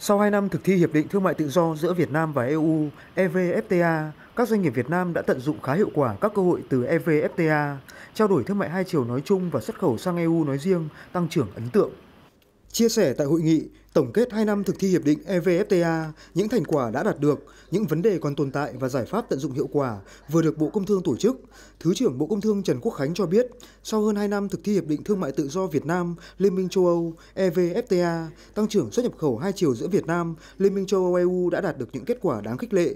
Sau 2 năm thực thi Hiệp định Thương mại Tự do giữa Việt Nam và EU EVFTA, các doanh nghiệp Việt Nam đã tận dụng khá hiệu quả các cơ hội từ EVFTA, trao đổi thương mại hai chiều nói chung và xuất khẩu sang EU nói riêng tăng trưởng ấn tượng. Chia sẻ tại hội nghị, tổng kết 2 năm thực thi hiệp định EVFTA, những thành quả đã đạt được, những vấn đề còn tồn tại và giải pháp tận dụng hiệu quả vừa được Bộ Công Thương tổ chức, Thứ trưởng Bộ Công Thương Trần Quốc Khánh cho biết, sau hơn 2 năm thực thi hiệp định thương mại tự do Việt Nam, Liên minh châu Âu EVFTA, tăng trưởng xuất nhập khẩu hai chiều giữa Việt Nam, Liên minh châu Âu EU đã đạt được những kết quả đáng khích lệ.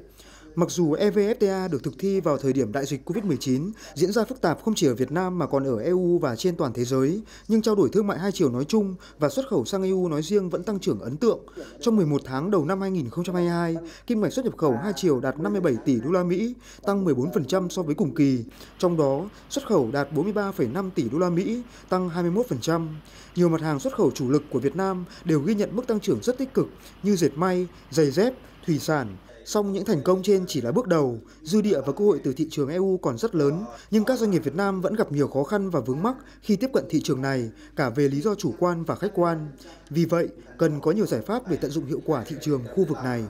Mặc dù EVFTA được thực thi vào thời điểm đại dịch COVID-19 diễn ra phức tạp không chỉ ở Việt Nam mà còn ở EU và trên toàn thế giới, nhưng trao đổi thương mại hai chiều nói chung và xuất khẩu sang EU nói riêng vẫn tăng trưởng ấn tượng. Trong 11 tháng đầu năm 2022, kim ngạch xuất nhập khẩu hai chiều đạt 57 tỷ đô la Mỹ, tăng 14% so với cùng kỳ. Trong đó, xuất khẩu đạt 43,5 tỷ đô la Mỹ, tăng 21%. Nhiều mặt hàng xuất khẩu chủ lực của Việt Nam đều ghi nhận mức tăng trưởng rất tích cực như dệt may, giày dép, thủy sản, Song những thành công trên chỉ là bước đầu, dư địa và cơ hội từ thị trường EU còn rất lớn, nhưng các doanh nghiệp Việt Nam vẫn gặp nhiều khó khăn và vướng mắc khi tiếp cận thị trường này, cả về lý do chủ quan và khách quan. Vì vậy, cần có nhiều giải pháp để tận dụng hiệu quả thị trường khu vực này.